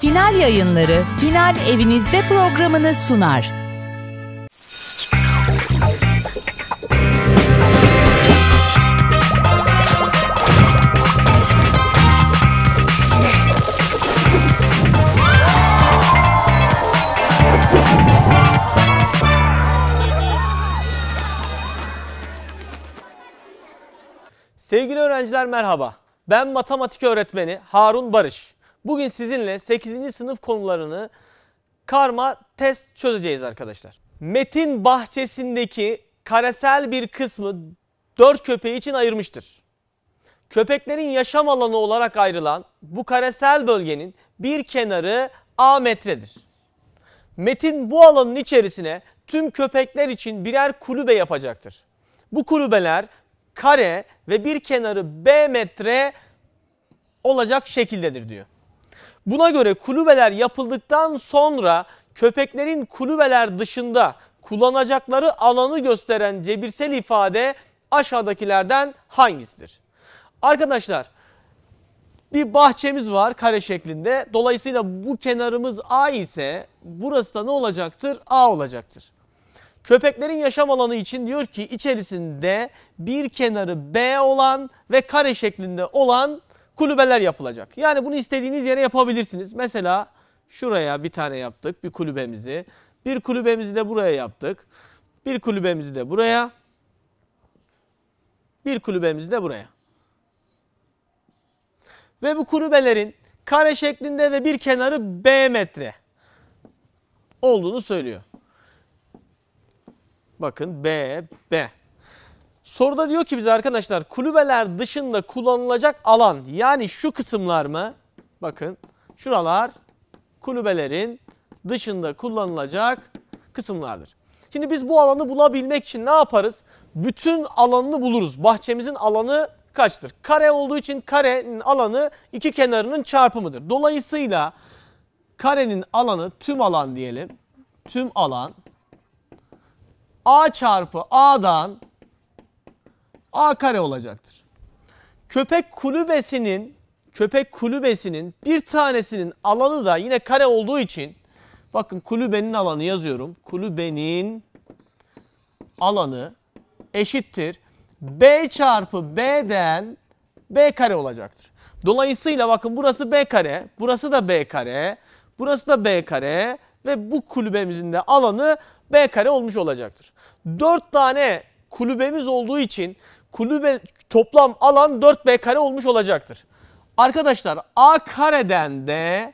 Final yayınları Final Evinizde programını sunar. Sevgili öğrenciler merhaba. Ben matematik öğretmeni Harun Barış. Bugün sizinle 8. sınıf konularını karma test çözeceğiz arkadaşlar. Metin bahçesindeki karesel bir kısmı 4 köpeği için ayırmıştır. Köpeklerin yaşam alanı olarak ayrılan bu karesel bölgenin bir kenarı A metredir. Metin bu alanın içerisine tüm köpekler için birer kulübe yapacaktır. Bu kulübeler kare ve bir kenarı B metre olacak şekildedir diyor. Buna göre kulübeler yapıldıktan sonra köpeklerin kulübeler dışında kullanacakları alanı gösteren cebirsel ifade aşağıdakilerden hangisidir? Arkadaşlar bir bahçemiz var kare şeklinde. Dolayısıyla bu kenarımız A ise burası da ne olacaktır? A olacaktır. Köpeklerin yaşam alanı için diyor ki içerisinde bir kenarı B olan ve kare şeklinde olan kulübeler yapılacak. Yani bunu istediğiniz yere yapabilirsiniz. Mesela şuraya bir tane yaptık bir kulübemizi. Bir kulübemizi de buraya yaptık. Bir kulübemizi de buraya. Bir kulübemizi de buraya. Ve bu kulübelerin kare şeklinde ve bir kenarı B metre olduğunu söylüyor. Bakın B, B. Soruda diyor ki biz arkadaşlar kulübeler dışında kullanılacak alan yani şu kısımlar mı? Bakın şuralar kulübelerin dışında kullanılacak kısımlardır. Şimdi biz bu alanı bulabilmek için ne yaparız? Bütün alanını buluruz. Bahçemizin alanı kaçtır? Kare olduğu için karenin alanı iki kenarının çarpımıdır. Dolayısıyla karenin alanı tüm alan diyelim. Tüm alan A çarpı A'dan a kare olacaktır. Köpek kulübesinin köpek kulübesinin bir tanesinin alanı da yine kare olduğu için bakın kulübenin alanı yazıyorum. Kulübenin alanı eşittir. B çarpı B'den B kare olacaktır. Dolayısıyla bakın burası B kare, burası da B kare, burası da B kare ve bu kulübemizin de alanı B kare olmuş olacaktır. 4 tane kulübemiz olduğu için kulübe toplam alan 4B kare olmuş olacaktır. Arkadaşlar A kareden de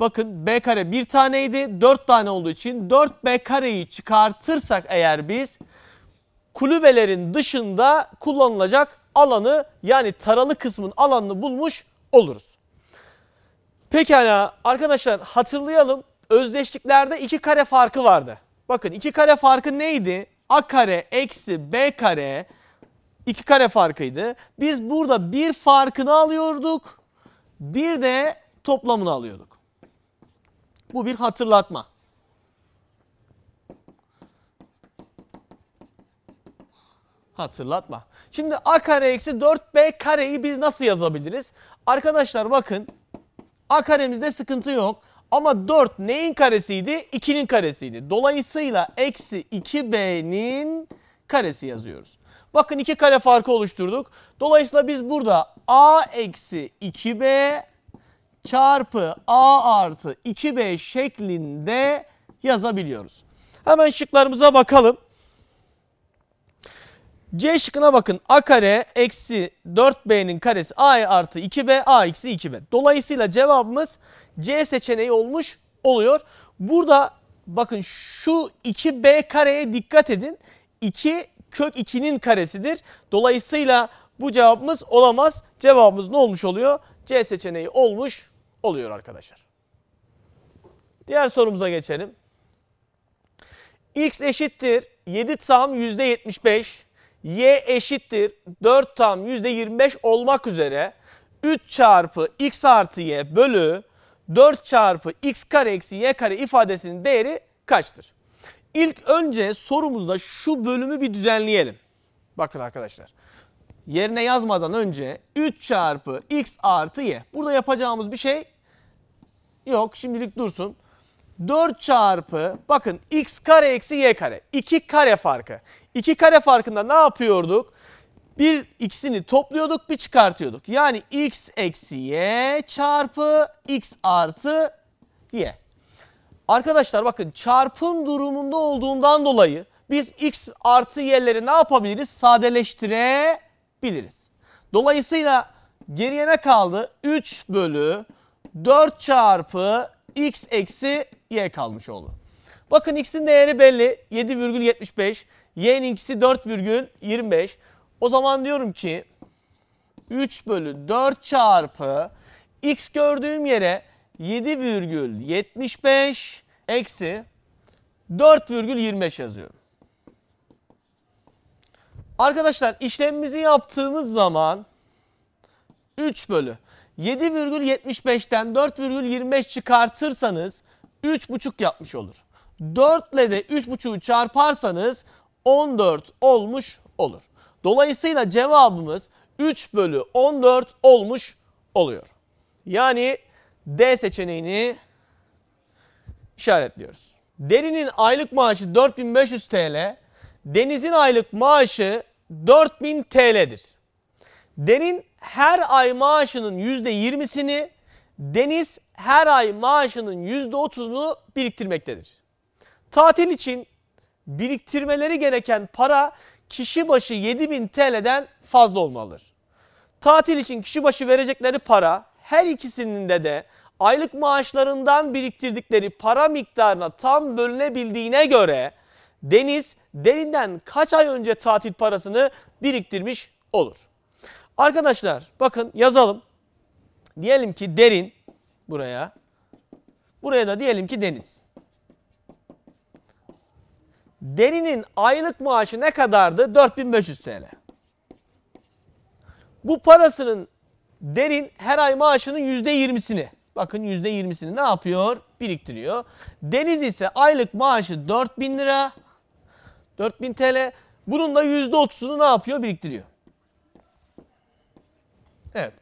bakın B kare bir taneydi 4 tane olduğu için 4B kareyi çıkartırsak eğer biz kulübelerin dışında kullanılacak alanı yani taralı kısmın alanını bulmuş oluruz. Pekala arkadaşlar hatırlayalım özdeşliklerde iki kare farkı vardı. Bakın iki kare farkı neydi? A kare eksi B kare 2 kare farkıydı. Biz burada bir farkını alıyorduk. Bir de toplamını alıyorduk. Bu bir hatırlatma. Hatırlatma. Şimdi a kare eksi 4b kareyi biz nasıl yazabiliriz? Arkadaşlar bakın a karemizde sıkıntı yok. Ama 4 neyin karesiydi? 2'nin karesiydi. Dolayısıyla eksi 2b'nin karesi yazıyoruz. Bakın iki kare farkı oluşturduk. Dolayısıyla biz burada a eksi 2b çarpı a artı 2b şeklinde yazabiliyoruz. Hemen şıklarımıza bakalım. C şıkkına bakın. A kare eksi 4B'nin karesi A artı 2B A eksi 2B. Dolayısıyla cevabımız C seçeneği olmuş oluyor. Burada bakın şu 2B kareye dikkat edin. 2 kök 2'nin karesidir. Dolayısıyla bu cevabımız olamaz. Cevabımız ne olmuş oluyor? C seçeneği olmuş oluyor arkadaşlar. Diğer sorumuza geçelim. X eşittir 7 tam %75, Y eşittir 4 tam %25 olmak üzere 3 çarpı X artı Y bölü 4 çarpı X kare eksi Y kare ifadesinin değeri kaçtır? İlk önce sorumuzda şu bölümü bir düzenleyelim. Bakın arkadaşlar. Yerine yazmadan önce 3 çarpı x artı y. Burada yapacağımız bir şey yok. Şimdilik dursun. 4 çarpı bakın x kare eksi y kare. 2 kare farkı. 2 kare farkında ne yapıyorduk? Bir x'ini topluyorduk bir çıkartıyorduk. Yani x eksi y çarpı x artı y. Arkadaşlar bakın çarpım durumunda olduğundan dolayı biz x artı y'leri ne yapabiliriz? Sadeleştirebiliriz. Dolayısıyla geriye ne kaldı? 3 bölü 4 çarpı x eksi y kalmış oldu. Bakın x'in değeri belli 7,75. Y'nin ikisi 4,25. O zaman diyorum ki 3 bölü 4 çarpı x gördüğüm yere 7,75 eksi 4,25 yazıyorum. Arkadaşlar işlemimizi yaptığımız zaman 3 bölü 7,75'ten 4,25 çıkartırsanız 3,5 yapmış olur. 4 ile de 3,5'u çarparsanız 14 olmuş olur. Dolayısıyla cevabımız 3 bölü 14 olmuş oluyor. Yani D seçeneğini işaretliyoruz. Derinin aylık maaşı 4500 TL, Deniz'in aylık maaşı 4000 TL'dir. Derin her ay maaşının %20'sini, Deniz her ay maaşının %30'unu biriktirmektedir. Tatil için biriktirmeleri gereken para kişi başı 7000 TL'den fazla olmalıdır. Tatil için kişi başı verecekleri para her ikisinde de aylık maaşlarından biriktirdikleri para miktarına tam bölünebildiğine göre Deniz derinden kaç ay önce tatil parasını biriktirmiş olur. Arkadaşlar bakın yazalım. Diyelim ki derin buraya. Buraya da diyelim ki deniz. Derinin aylık maaşı ne kadardı? 4500 TL. Bu parasının Derin her ay maaşının %20'sini bakın %20'sini ne yapıyor? Biriktiriyor. Deniz ise aylık maaşı 4000 lira 4000 TL. Bunun da %30'unu ne yapıyor? Biriktiriyor. Evet.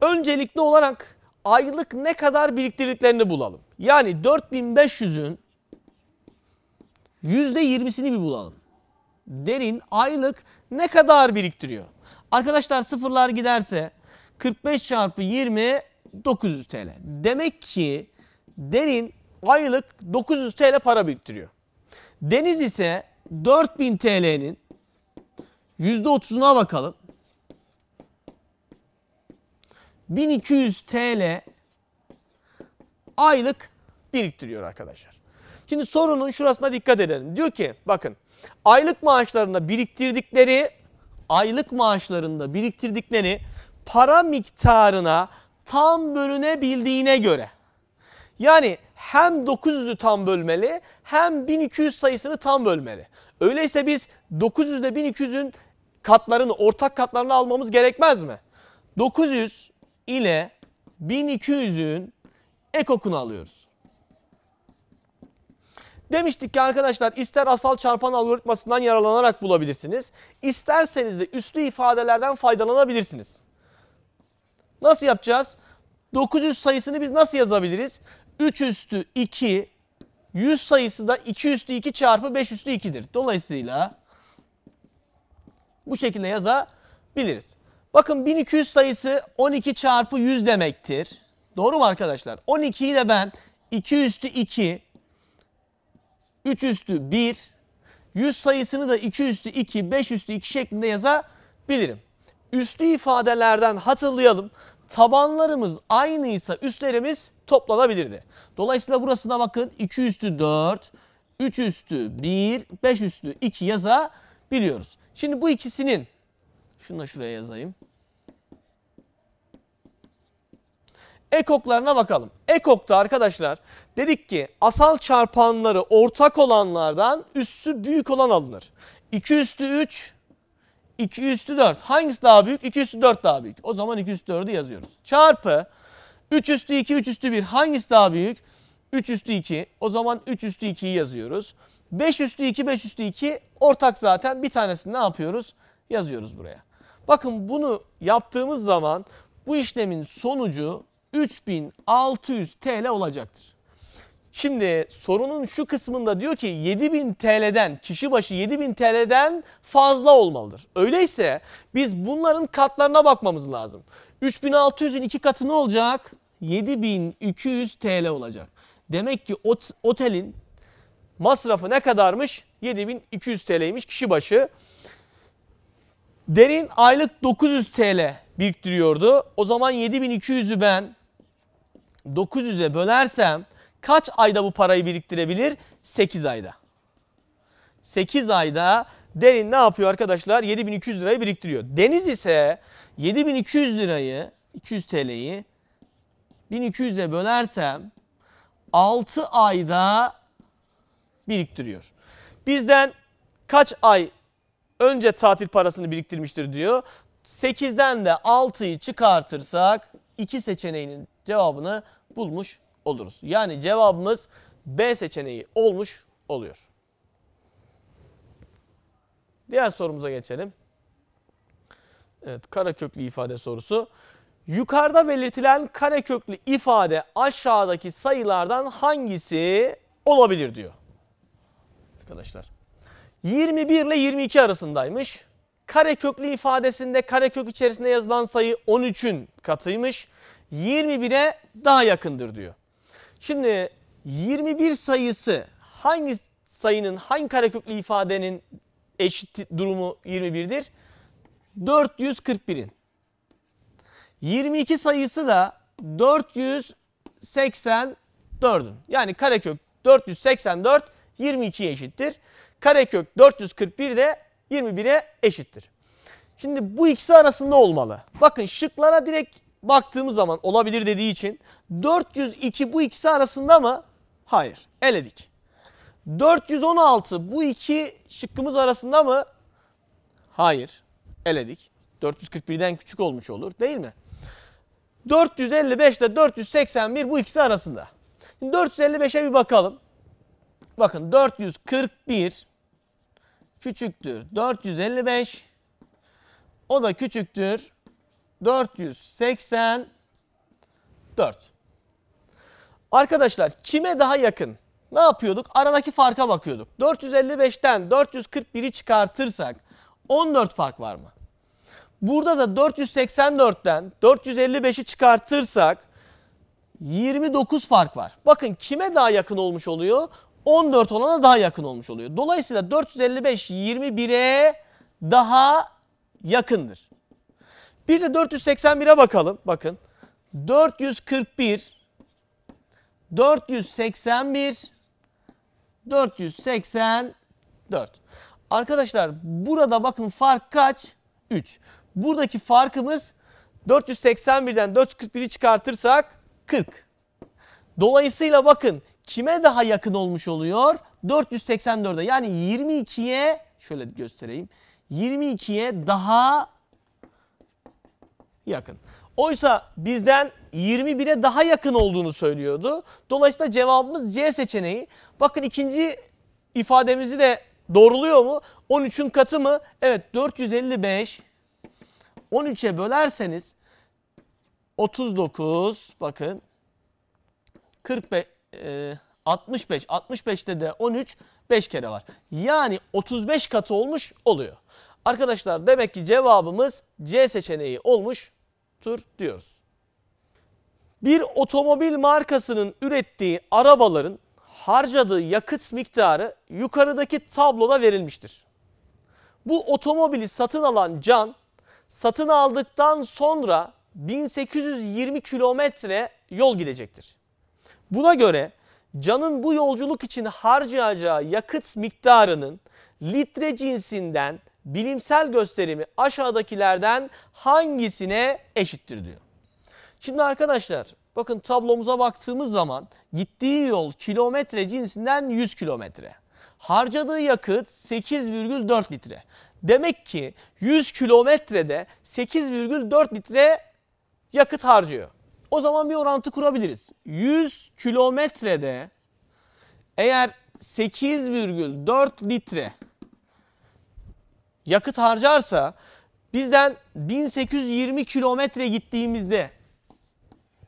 Öncelikli olarak aylık ne kadar biriktirdiklerini bulalım. Yani 4500'ün %20'sini bir bulalım. Derin aylık ne kadar biriktiriyor? Arkadaşlar sıfırlar giderse 45 çarpı 20 900 TL. Demek ki Derin aylık 900 TL para biriktiriyor. Deniz ise 4000 TL'nin %30'una bakalım. 1200 TL aylık biriktiriyor arkadaşlar. Şimdi sorunun şurasına dikkat edelim. Diyor ki bakın aylık maaşlarında biriktirdikleri aylık maaşlarında biriktirdikleri para miktarına tam bölünebildiğine göre. Yani hem 900'ü tam bölmeli hem 1200 sayısını tam bölmeli. Öyleyse biz 900 ile 1200'ün katlarını ortak katlarını almamız gerekmez mi? 900 ile 1200'ün ekokunu alıyoruz. Demiştik ki arkadaşlar ister asal çarpan algoritmasından yararlanarak bulabilirsiniz. İsterseniz de üslü ifadelerden faydalanabilirsiniz. Nasıl yapacağız? 900 sayısını biz nasıl yazabiliriz? 3 üstü 2, 100 sayısı da 2 üstü 2 çarpı 5 üstü 2'dir. Dolayısıyla bu şekilde yazabiliriz. Bakın 1200 sayısı 12 çarpı 100 demektir. Doğru mu arkadaşlar? 12 ile ben 2 üstü 2, 3 üstü 1, 100 sayısını da 2 üstü 2, 5 üstü 2 şeklinde yazabilirim üstlü ifadelerden hatırlayalım. Tabanlarımız aynıysa üstlerimiz toplanabilirdi. Dolayısıyla burasına bakın 2 üstü 4, 3 üstü 1, 5 üstü 2 yazabiliyoruz. Şimdi bu ikisinin, şunu da şuraya yazayım. Ekoklarına bakalım. Ekok'ta arkadaşlar dedik ki asal çarpanları ortak olanlardan üssü büyük olan alınır. 2 üstü 3, 2 üstü 4. Hangisi daha büyük? 2 üstü 4 daha büyük. O zaman 2 üstü 4'ü yazıyoruz. Çarpı 3 üstü 2, 3 üstü 1. Hangisi daha büyük? 3 üstü 2. O zaman 3 üstü 2'yi yazıyoruz. 5 üstü 2, 5 üstü 2 ortak zaten. Bir tanesini ne yapıyoruz? Yazıyoruz buraya. Bakın bunu yaptığımız zaman bu işlemin sonucu 3600 TL olacaktır. Şimdi sorunun şu kısmında diyor ki 7000 TL'den kişi başı 7000 TL'den fazla olmalıdır. Öyleyse biz bunların katlarına bakmamız lazım. 3600'ün iki katı ne olacak? 7200 TL olacak. Demek ki ot otelin masrafı ne kadarmış? 7200 TL'ymiş kişi başı. Derin aylık 900 TL biriktiriyordu. O zaman 7200'ü ben 900'e bölersem kaç ayda bu parayı biriktirebilir? 8 ayda. 8 ayda Derin ne yapıyor arkadaşlar? 7200 lirayı biriktiriyor. Deniz ise 7200 lirayı 200 TL'yi 1200'e bölersem 6 ayda biriktiriyor. Bizden kaç ay önce tatil parasını biriktirmiştir diyor. 8'den de 6'yı çıkartırsak iki seçeneğinin cevabını bulmuş oluruz. Yani cevabımız B seçeneği olmuş oluyor. Diğer sorumuza geçelim. Evet, kara köklü ifade sorusu. Yukarıda belirtilen kare köklü ifade aşağıdaki sayılardan hangisi olabilir diyor. Arkadaşlar 21 ile 22 arasındaymış. Kare köklü ifadesinde kare kök içerisinde yazılan sayı 13'ün katıymış. 21'e daha yakındır diyor. Şimdi 21 sayısı hangi sayının hangi kareköklü ifadenin eşit durumu 21'dir? 441'in. 22 sayısı da 484'ün. Yani karekök 484 22'ye eşittir. Karekök 441 de 21'e eşittir. Şimdi bu ikisi arasında olmalı. Bakın şıklara direkt baktığımız zaman olabilir dediği için 402 bu ikisi arasında mı? Hayır. Eledik. 416 bu iki şıkkımız arasında mı? Hayır. Eledik. 441'den küçük olmuş olur değil mi? 455 ile 481 bu ikisi arasında. 455'e bir bakalım. Bakın 441 küçüktür 455 o da küçüktür 484. Arkadaşlar kime daha yakın? Ne yapıyorduk? Aradaki farka bakıyorduk. 455'ten 441'i çıkartırsak 14 fark var mı? Burada da 484'ten 455'i çıkartırsak 29 fark var. Bakın kime daha yakın olmuş oluyor? 14 olana daha yakın olmuş oluyor. Dolayısıyla 455 21'e daha yakındır. Bir de 481'e bakalım. Bakın. 441 481 484. Arkadaşlar burada bakın fark kaç? 3. Buradaki farkımız 481'den 441'i çıkartırsak 40. Dolayısıyla bakın kime daha yakın olmuş oluyor? 484'e yani 22'ye şöyle göstereyim. 22'ye daha yakın. Oysa bizden 21'e daha yakın olduğunu söylüyordu. Dolayısıyla cevabımız C seçeneği. Bakın ikinci ifademizi de doğruluyor mu? 13'ün katı mı? Evet 455 13'e bölerseniz 39 bakın 45 e, 65 65'te de 13 5 kere var. Yani 35 katı olmuş oluyor. Arkadaşlar demek ki cevabımız C seçeneği olmuş tur diyoruz. Bir otomobil markasının ürettiği arabaların harcadığı yakıt miktarı yukarıdaki tabloda verilmiştir. Bu otomobili satın alan Can satın aldıktan sonra 1820 kilometre yol gidecektir. Buna göre Can'ın bu yolculuk için harcayacağı yakıt miktarının litre cinsinden bilimsel gösterimi aşağıdakilerden hangisine eşittir diyor. Şimdi arkadaşlar bakın tablomuza baktığımız zaman gittiği yol kilometre cinsinden 100 kilometre. Harcadığı yakıt 8,4 litre. Demek ki 100 kilometrede 8,4 litre yakıt harcıyor. O zaman bir orantı kurabiliriz. 100 kilometrede eğer 8,4 litre yakıt harcarsa bizden 1820 kilometre gittiğimizde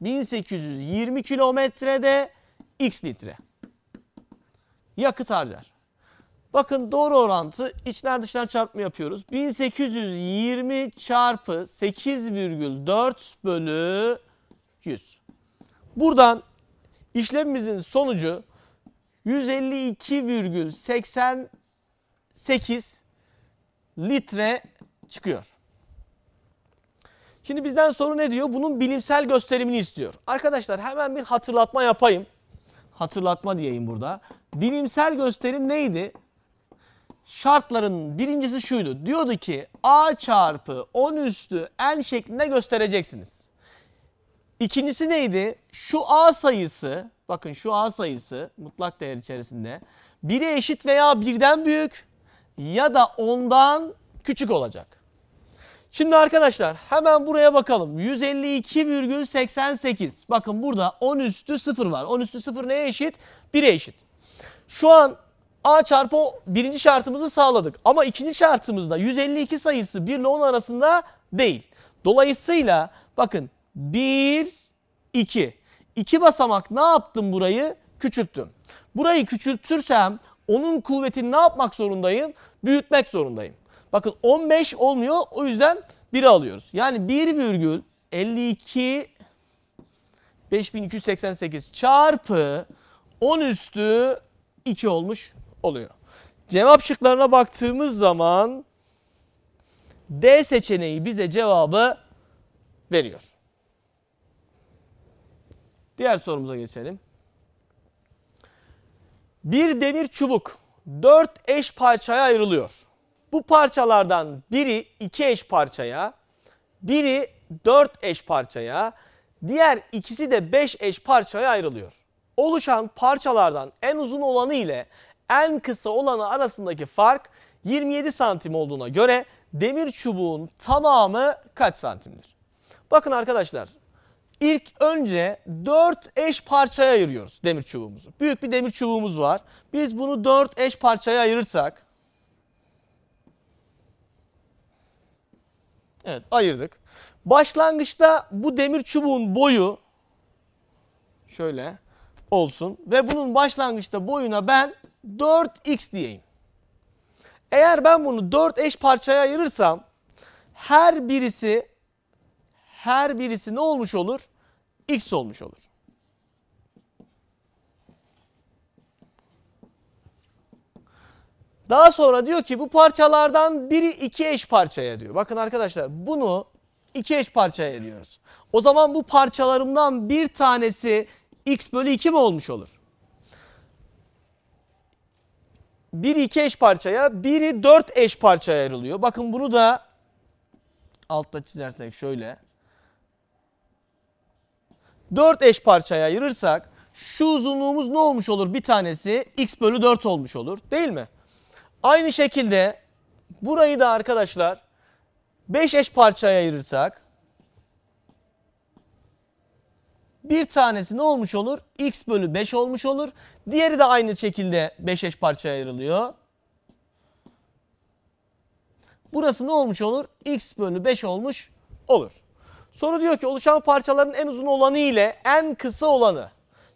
1820 kilometrede x litre yakıt harcar. Bakın doğru orantı içler dışlar çarpımı yapıyoruz. 1820 çarpı 8,4 bölü 100. Buradan işlemimizin sonucu 152,88 litre çıkıyor. Şimdi bizden soru ne diyor? Bunun bilimsel gösterimini istiyor. Arkadaşlar hemen bir hatırlatma yapayım. Hatırlatma diyeyim burada. Bilimsel gösterim neydi? Şartların birincisi şuydu. Diyordu ki A çarpı 10 üstü n şeklinde göstereceksiniz. İkincisi neydi? Şu A sayısı, bakın şu A sayısı mutlak değer içerisinde 1'e eşit veya birden büyük ya da ondan küçük olacak. Şimdi arkadaşlar hemen buraya bakalım. 152,88. Bakın burada 10 üstü 0 var. 10 üstü 0 neye eşit? 1'e eşit. Şu an A çarpı birinci şartımızı sağladık. Ama ikinci şartımızda 152 sayısı 1 ile 10 arasında değil. Dolayısıyla bakın 1, 2. 2 basamak ne yaptım burayı? Küçülttüm. Burayı küçültürsem onun kuvvetini ne yapmak zorundayım? Büyütmek zorundayım. Bakın 15 olmuyor o yüzden 1 alıyoruz. Yani 1 virgül 52 5288 çarpı 10 üstü 2 olmuş oluyor. Cevap şıklarına baktığımız zaman D seçeneği bize cevabı veriyor. Diğer sorumuza geçelim. Bir demir çubuk dört eş parçaya ayrılıyor. Bu parçalardan biri iki eş parçaya, biri dört eş parçaya, diğer ikisi de beş eş parçaya ayrılıyor. Oluşan parçalardan en uzun olanı ile en kısa olanı arasındaki fark 27 santim olduğuna göre demir çubuğun tamamı kaç santimdir? Bakın arkadaşlar İlk önce 4 eş parçaya ayırıyoruz demir çubuğumuzu. Büyük bir demir çubuğumuz var. Biz bunu 4 eş parçaya ayırırsak Evet ayırdık. Başlangıçta bu demir çubuğun boyu şöyle olsun ve bunun başlangıçta boyuna ben 4x diyeyim. Eğer ben bunu 4 eş parçaya ayırırsam her birisi her birisi ne olmuş olur? X olmuş olur. Daha sonra diyor ki bu parçalardan biri iki eş parçaya diyor. Bakın arkadaşlar bunu iki eş parçaya ediyoruz. O zaman bu parçalarımdan bir tanesi x bölü 2 mi olmuş olur? Bir iki eş parçaya, biri dört eş parçaya ayrılıyor. Bakın bunu da altta çizersek şöyle. 4 eş parçaya ayırırsak şu uzunluğumuz ne olmuş olur? Bir tanesi x bölü 4 olmuş olur değil mi? Aynı şekilde burayı da arkadaşlar 5 eş parçaya ayırırsak bir tanesi ne olmuş olur? x bölü 5 olmuş olur. Diğeri de aynı şekilde 5 eş parçaya ayrılıyor. Burası ne olmuş olur? x bölü 5 olmuş olur. Soru diyor ki oluşan parçaların en uzun olanı ile en kısa olanı.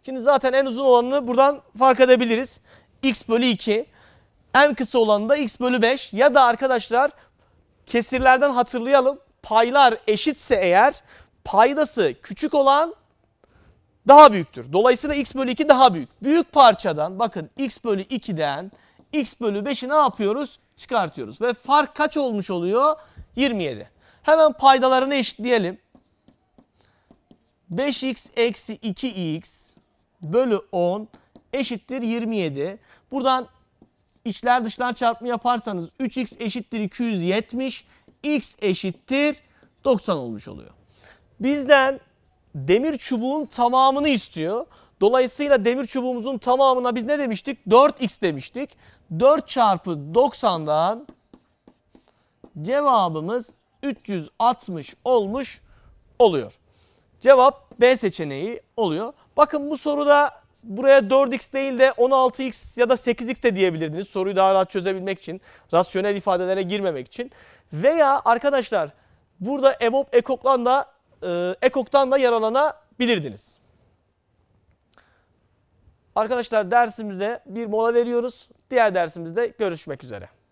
Şimdi zaten en uzun olanını buradan fark edebiliriz. X bölü 2. En kısa olanı da X bölü 5. Ya da arkadaşlar kesirlerden hatırlayalım. Paylar eşitse eğer paydası küçük olan daha büyüktür. Dolayısıyla x bölü 2 daha büyük. Büyük parçadan bakın x bölü 2'den x bölü 5'i ne yapıyoruz? Çıkartıyoruz. Ve fark kaç olmuş oluyor? 27. Hemen paydalarını eşitleyelim. 5x eksi 2x bölü 10 eşittir 27. Buradan içler dışlar çarpımı yaparsanız 3x eşittir 270, x eşittir 90 olmuş oluyor. Bizden demir çubuğun tamamını istiyor. Dolayısıyla demir çubuğumuzun tamamına biz ne demiştik? 4x demiştik. 4 çarpı 90'dan cevabımız 360 olmuş oluyor. Cevap B seçeneği oluyor. Bakın bu soruda buraya 4x değil de 16x ya da 8x de diyebilirdiniz. Soruyu daha rahat çözebilmek için, rasyonel ifadelere girmemek için. Veya arkadaşlar burada EBOB ekoktan da e, e da yaralanabilirdiniz. Arkadaşlar dersimize bir mola veriyoruz. Diğer dersimizde görüşmek üzere.